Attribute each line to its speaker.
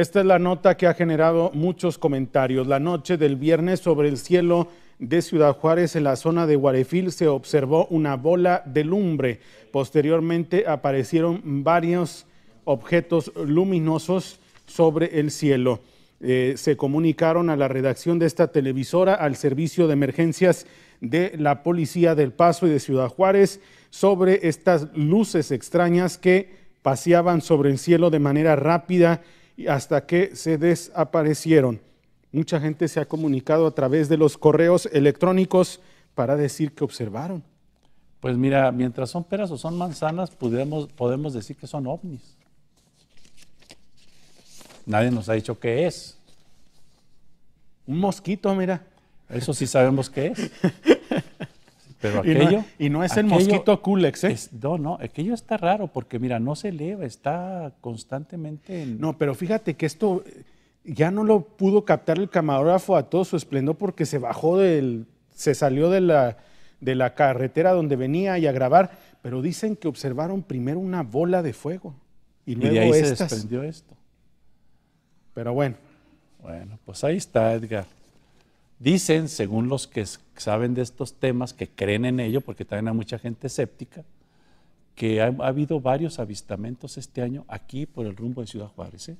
Speaker 1: Esta es la nota que ha generado muchos comentarios. La noche del viernes sobre el cielo de Ciudad Juárez en la zona de Guarefil se observó una bola de lumbre. Posteriormente aparecieron varios objetos luminosos sobre el cielo. Eh, se comunicaron a la redacción de esta televisora, al servicio de emergencias de la Policía del Paso y de Ciudad Juárez, sobre estas luces extrañas que paseaban sobre el cielo de manera rápida hasta que se desaparecieron. Mucha gente se ha comunicado a través de los correos electrónicos para decir que observaron.
Speaker 2: Pues mira, mientras son peras o son manzanas, podemos, podemos decir que son ovnis. Nadie nos ha dicho qué es. Un mosquito, mira. Eso sí sabemos qué es.
Speaker 1: Pero aquello, y, no, es el mosquito
Speaker 2: Culex, ¿eh? no, no, aquello está raro porque, mira, no se eleva, está constantemente No, pero fíjate que esto eh, ya no lo pudo captar el camarógrafo a todo su esplendor porque se bajó
Speaker 1: del... se salió de la, de la carretera donde venía y a grabar, pero dicen que observaron primero una bola de fuego y luego se esto.
Speaker 2: Pero bueno. Bueno, pues ahí está, Edgar. Dicen, según los que saben de estos temas, que creen en ello, porque también hay mucha gente escéptica, que ha, habido varios avistamientos este año aquí por el rumbo de Ciudad Juárez. ¿eh?